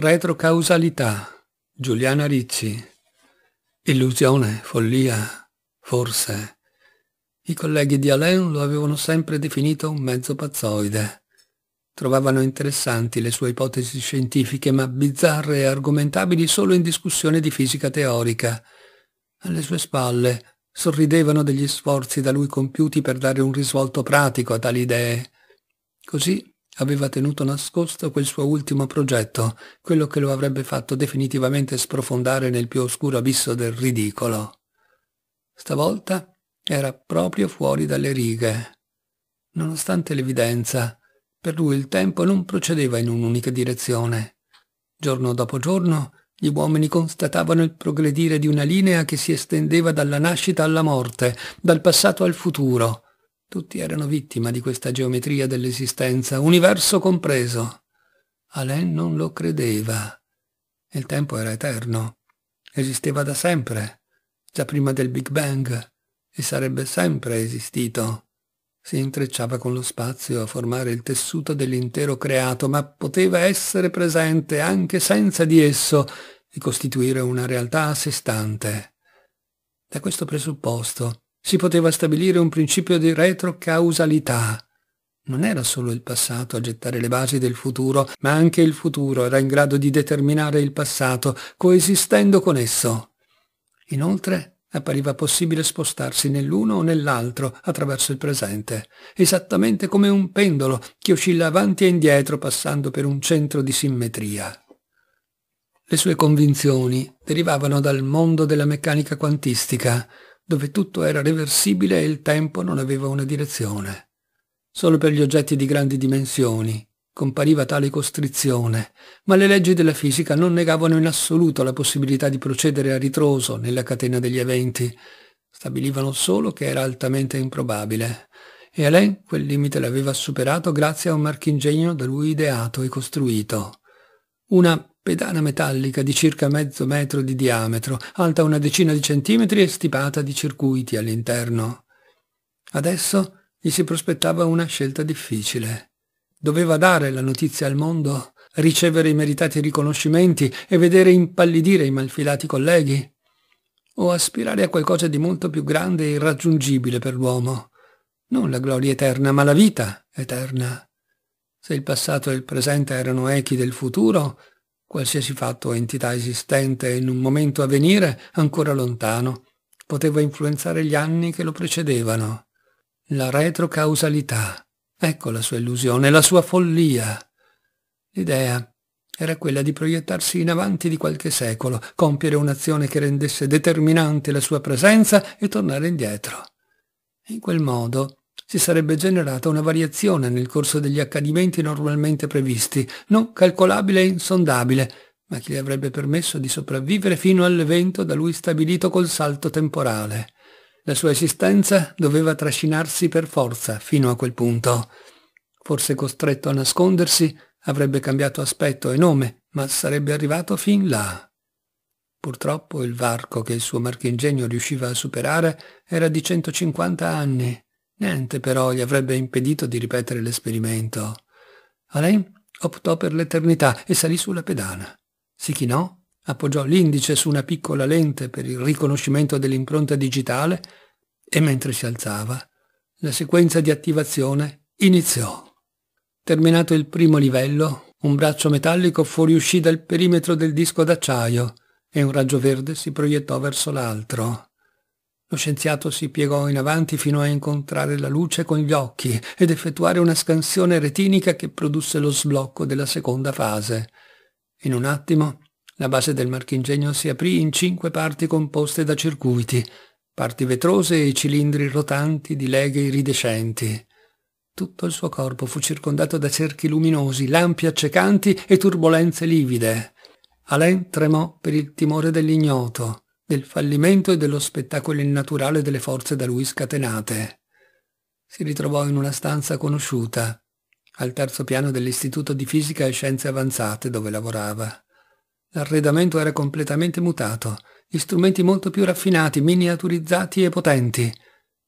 Retrocausalità. Giuliana Ricci. Illusione, follia, forse. I colleghi di Alain lo avevano sempre definito un mezzo pazzoide. Trovavano interessanti le sue ipotesi scientifiche, ma bizzarre e argomentabili solo in discussione di fisica teorica. Alle sue spalle sorridevano degli sforzi da lui compiuti per dare un risvolto pratico a tali idee. Così aveva tenuto nascosto quel suo ultimo progetto, quello che lo avrebbe fatto definitivamente sprofondare nel più oscuro abisso del ridicolo. Stavolta era proprio fuori dalle righe. Nonostante l'evidenza, per lui il tempo non procedeva in un'unica direzione. Giorno dopo giorno gli uomini constatavano il progredire di una linea che si estendeva dalla nascita alla morte, dal passato al futuro, tutti erano vittima di questa geometria dell'esistenza, universo compreso. Alain non lo credeva. Il tempo era eterno. Esisteva da sempre, già prima del Big Bang, e sarebbe sempre esistito. Si intrecciava con lo spazio a formare il tessuto dell'intero creato, ma poteva essere presente anche senza di esso e costituire una realtà a sé stante. Da questo presupposto si poteva stabilire un principio di retrocausalità. Non era solo il passato a gettare le basi del futuro, ma anche il futuro era in grado di determinare il passato, coesistendo con esso. Inoltre, appariva possibile spostarsi nell'uno o nell'altro attraverso il presente, esattamente come un pendolo che oscilla avanti e indietro passando per un centro di simmetria. Le sue convinzioni derivavano dal mondo della meccanica quantistica, dove tutto era reversibile e il tempo non aveva una direzione. Solo per gli oggetti di grandi dimensioni compariva tale costrizione, ma le leggi della fisica non negavano in assoluto la possibilità di procedere a ritroso nella catena degli eventi, stabilivano solo che era altamente improbabile. E Alain quel limite l'aveva superato grazie a un marchingegno da lui ideato e costruito. Una pedana metallica di circa mezzo metro di diametro, alta una decina di centimetri e stipata di circuiti all'interno. Adesso gli si prospettava una scelta difficile. Doveva dare la notizia al mondo, ricevere i meritati riconoscimenti e vedere impallidire i malfilati colleghi, o aspirare a qualcosa di molto più grande e irraggiungibile per l'uomo. Non la gloria eterna, ma la vita eterna. Se il passato e il presente erano echi del futuro, Qualsiasi fatto o entità esistente in un momento a venire, ancora lontano, poteva influenzare gli anni che lo precedevano. La retrocausalità. Ecco la sua illusione, la sua follia. L'idea era quella di proiettarsi in avanti di qualche secolo, compiere un'azione che rendesse determinante la sua presenza e tornare indietro. In quel modo si sarebbe generata una variazione nel corso degli accadimenti normalmente previsti, non calcolabile e insondabile, ma che gli avrebbe permesso di sopravvivere fino all'evento da lui stabilito col salto temporale. La sua esistenza doveva trascinarsi per forza fino a quel punto. Forse costretto a nascondersi, avrebbe cambiato aspetto e nome, ma sarebbe arrivato fin là. Purtroppo il varco che il suo marchingegno riusciva a superare era di 150 anni. Niente però gli avrebbe impedito di ripetere l'esperimento. Alain optò per l'eternità e salì sulla pedana. Si chinò, appoggiò l'indice su una piccola lente per il riconoscimento dell'impronta digitale e mentre si alzava, la sequenza di attivazione iniziò. Terminato il primo livello, un braccio metallico fuoriuscì dal perimetro del disco d'acciaio e un raggio verde si proiettò verso l'altro. Lo scienziato si piegò in avanti fino a incontrare la luce con gli occhi ed effettuare una scansione retinica che produsse lo sblocco della seconda fase. In un attimo la base del marchingegno si aprì in cinque parti composte da circuiti, parti vetrose e cilindri rotanti di leghe iridescenti. Tutto il suo corpo fu circondato da cerchi luminosi, lampi accecanti e turbolenze livide. Alain tremò per il timore dell'ignoto del fallimento e dello spettacolo innaturale delle forze da lui scatenate. Si ritrovò in una stanza conosciuta, al terzo piano dell'Istituto di Fisica e Scienze Avanzate dove lavorava. L'arredamento era completamente mutato, gli strumenti molto più raffinati, miniaturizzati e potenti.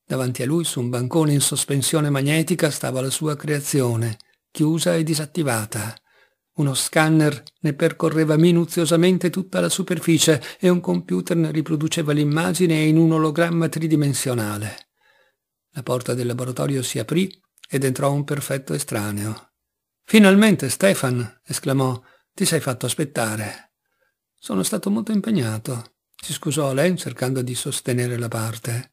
Davanti a lui, su un bancone in sospensione magnetica, stava la sua creazione, chiusa e disattivata. Uno scanner ne percorreva minuziosamente tutta la superficie e un computer ne riproduceva l'immagine in un ologramma tridimensionale. La porta del laboratorio si aprì ed entrò un perfetto estraneo. Finalmente, Stefan, esclamò, ti sei fatto aspettare. Sono stato molto impegnato, si scusò Len cercando di sostenere la parte.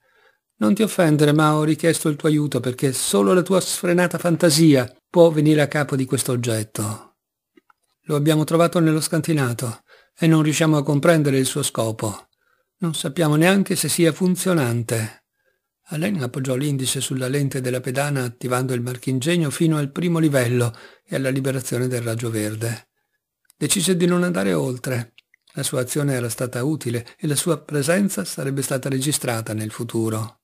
Non ti offendere, ma ho richiesto il tuo aiuto perché solo la tua sfrenata fantasia può venire a capo di questo oggetto. Lo abbiamo trovato nello scantinato e non riusciamo a comprendere il suo scopo. Non sappiamo neanche se sia funzionante. Alain appoggiò l'indice sulla lente della pedana attivando il marchingegno fino al primo livello e alla liberazione del raggio verde. Decise di non andare oltre. La sua azione era stata utile e la sua presenza sarebbe stata registrata nel futuro.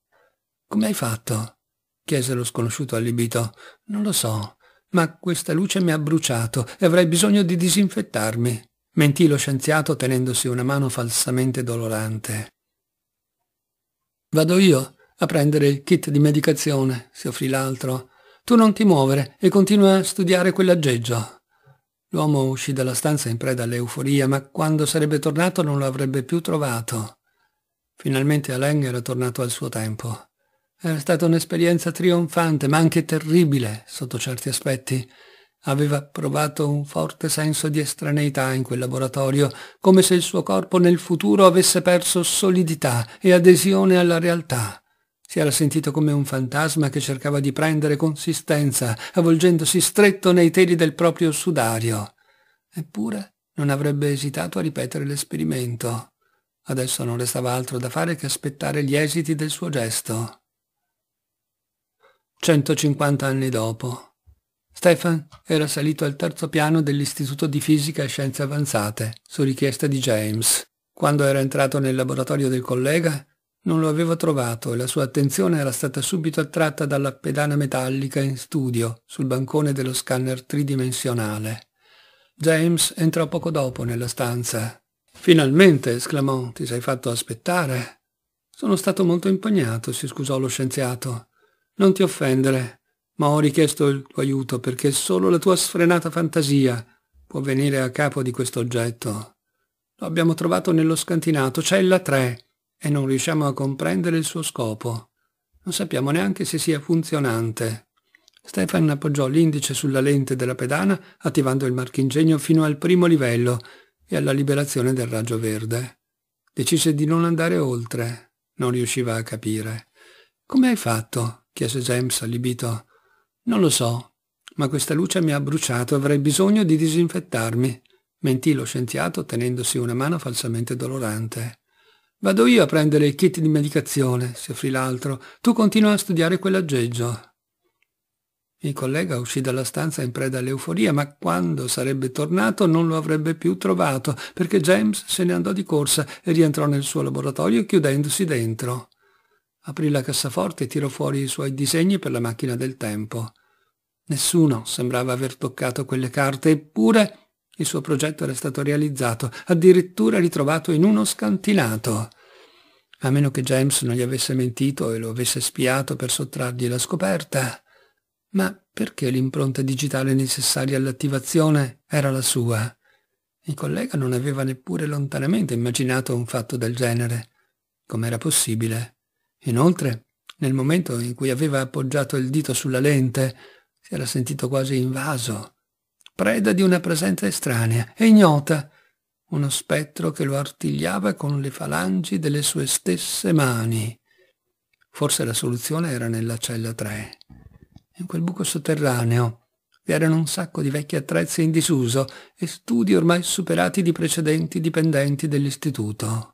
Come hai fatto? chiese lo sconosciuto allibito. Non lo so ma questa luce mi ha bruciato e avrei bisogno di disinfettarmi, mentì lo scienziato tenendosi una mano falsamente dolorante. Vado io a prendere il kit di medicazione, si offrì l'altro. Tu non ti muovere e continua a studiare quell'aggeggio. L'uomo uscì dalla stanza in preda all'euforia, ma quando sarebbe tornato non lo avrebbe più trovato. Finalmente Alain era tornato al suo tempo. Era stata un'esperienza trionfante, ma anche terribile sotto certi aspetti. Aveva provato un forte senso di estraneità in quel laboratorio, come se il suo corpo nel futuro avesse perso solidità e adesione alla realtà. Si era sentito come un fantasma che cercava di prendere consistenza, avvolgendosi stretto nei teli del proprio sudario. Eppure non avrebbe esitato a ripetere l'esperimento. Adesso non restava altro da fare che aspettare gli esiti del suo gesto. 150 anni dopo. Stefan era salito al terzo piano dell'Istituto di Fisica e Scienze Avanzate, su richiesta di James. Quando era entrato nel laboratorio del collega, non lo aveva trovato e la sua attenzione era stata subito attratta dalla pedana metallica in studio, sul bancone dello scanner tridimensionale. James entrò poco dopo nella stanza. Finalmente, esclamò, ti sei fatto aspettare. Sono stato molto impegnato, si scusò lo scienziato. Non ti offendere, ma ho richiesto il tuo aiuto perché solo la tua sfrenata fantasia può venire a capo di questo oggetto. Lo abbiamo trovato nello scantinato, cella 3, e non riusciamo a comprendere il suo scopo. Non sappiamo neanche se sia funzionante. Stefan appoggiò l'indice sulla lente della pedana, attivando il marchingegno fino al primo livello e alla liberazione del raggio verde. Decise di non andare oltre. Non riusciva a capire. Come hai fatto? chiese James allibito. Non lo so, ma questa luce mi ha bruciato, avrei bisogno di disinfettarmi, mentì lo scienziato tenendosi una mano falsamente dolorante. Vado io a prendere il kit di medicazione, si offrì l'altro. Tu continua a studiare quell'aggeggio. Il collega uscì dalla stanza in preda all'euforia, ma quando sarebbe tornato non lo avrebbe più trovato, perché James se ne andò di corsa e rientrò nel suo laboratorio chiudendosi dentro. Aprì la cassaforte e tirò fuori i suoi disegni per la macchina del tempo. Nessuno sembrava aver toccato quelle carte, eppure il suo progetto era stato realizzato, addirittura ritrovato in uno scantinato. A meno che James non gli avesse mentito e lo avesse spiato per sottrargli la scoperta. Ma perché l'impronta digitale necessaria all'attivazione era la sua? Il collega non aveva neppure lontanamente immaginato un fatto del genere. Com'era possibile? Inoltre, nel momento in cui aveva appoggiato il dito sulla lente, si era sentito quasi invaso, preda di una presenza estranea e ignota, uno spettro che lo artigliava con le falangi delle sue stesse mani. Forse la soluzione era nella cella 3. In quel buco sotterraneo vi erano un sacco di vecchi attrezzi in disuso e studi ormai superati di precedenti dipendenti dell'istituto.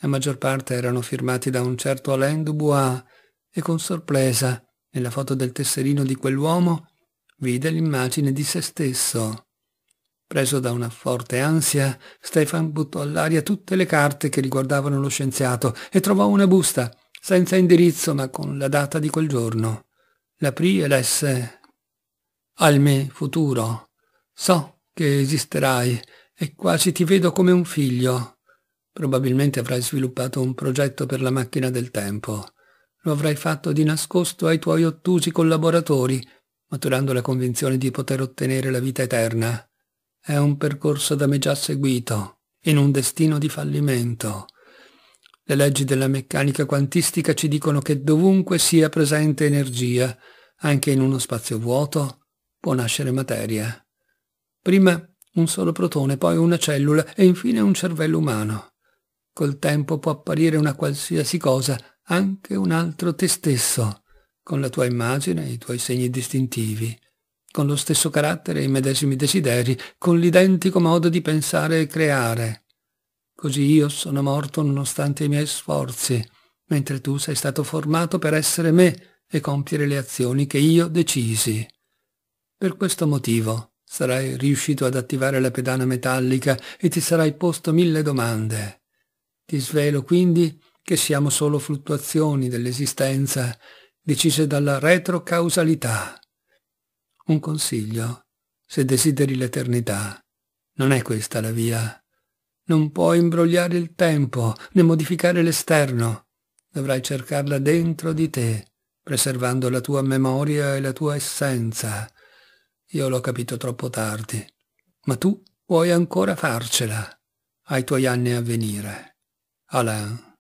La maggior parte erano firmati da un certo Alain Dubois e con sorpresa, nella foto del tesserino di quell'uomo, vide l'immagine di se stesso. Preso da una forte ansia, Stefan buttò all'aria tutte le carte che riguardavano lo scienziato e trovò una busta, senza indirizzo ma con la data di quel giorno. L'aprì e lesse «Al me futuro, so che esisterai e quasi ti vedo come un figlio. Probabilmente avrai sviluppato un progetto per la macchina del tempo. Lo avrai fatto di nascosto ai tuoi ottusi collaboratori, maturando la convinzione di poter ottenere la vita eterna. È un percorso da me già seguito, in un destino di fallimento. Le leggi della meccanica quantistica ci dicono che dovunque sia presente energia, anche in uno spazio vuoto, può nascere materia. Prima un solo protone, poi una cellula e infine un cervello umano. Col tempo può apparire una qualsiasi cosa, anche un altro te stesso, con la tua immagine e i tuoi segni distintivi, con lo stesso carattere e i medesimi desideri, con l'identico modo di pensare e creare. Così io sono morto nonostante i miei sforzi, mentre tu sei stato formato per essere me e compiere le azioni che io decisi. Per questo motivo sarai riuscito ad attivare la pedana metallica e ti sarai posto mille domande. Ti svelo quindi che siamo solo fluttuazioni dell'esistenza decise dalla retrocausalità. Un consiglio, se desideri l'eternità, non è questa la via. Non puoi imbrogliare il tempo né modificare l'esterno. Dovrai cercarla dentro di te, preservando la tua memoria e la tua essenza. Io l'ho capito troppo tardi, ma tu vuoi ancora farcela ai tuoi anni a venire. 阿兰。